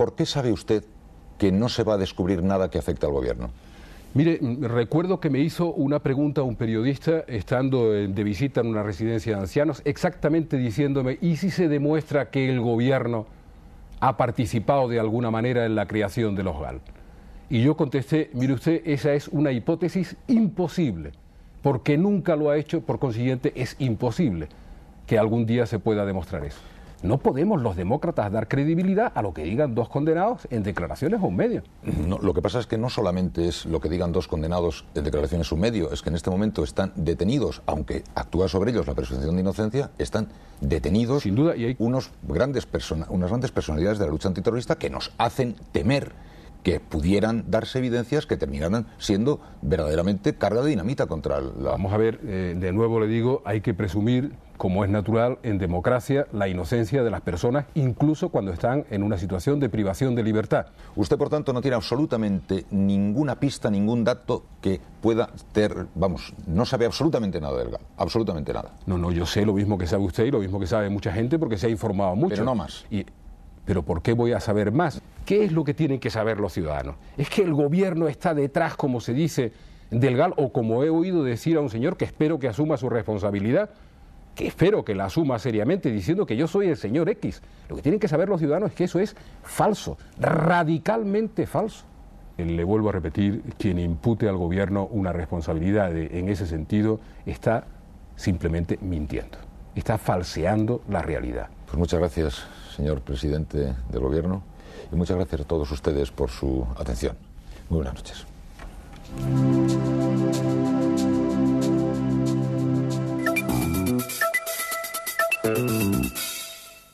¿por qué sabe usted que no se va a descubrir nada que afecte al gobierno? Mire, recuerdo que me hizo una pregunta un periodista estando de visita en una residencia de ancianos, exactamente diciéndome, ¿y si se demuestra que el gobierno ha participado de alguna manera en la creación de los GAL? Y yo contesté, mire usted, esa es una hipótesis imposible, porque nunca lo ha hecho, por consiguiente es imposible que algún día se pueda demostrar eso. No podemos los demócratas dar credibilidad a lo que digan dos condenados en declaraciones o un medio. No, lo que pasa es que no solamente es lo que digan dos condenados en declaraciones o un medio, es que en este momento están detenidos, aunque actúa sobre ellos la presunción de inocencia, están detenidos Sin duda, y hay... unos grandes unas grandes personalidades de la lucha antiterrorista que nos hacen temer que pudieran darse evidencias que terminaran siendo verdaderamente carga de dinamita contra la... Vamos a ver, eh, de nuevo le digo, hay que presumir como es natural en democracia, la inocencia de las personas, incluso cuando están en una situación de privación de libertad. Usted, por tanto, no tiene absolutamente ninguna pista, ningún dato que pueda tener... vamos, no sabe absolutamente nada del GAL, absolutamente nada. No, no, yo sé lo mismo que sabe usted y lo mismo que sabe mucha gente porque se ha informado mucho. Pero no más. pero ¿por qué voy a saber más? ¿Qué es lo que tienen que saber los ciudadanos? Es que el gobierno está detrás, como se dice, del GAL o como he oído decir a un señor que espero que asuma su responsabilidad que espero que la asuma seriamente diciendo que yo soy el señor X. Lo que tienen que saber los ciudadanos es que eso es falso, radicalmente falso. Eh, le vuelvo a repetir, quien impute al gobierno una responsabilidad en ese sentido está simplemente mintiendo, está falseando la realidad. Pues muchas gracias, señor presidente del gobierno, y muchas gracias a todos ustedes por su atención. Muy buenas noches.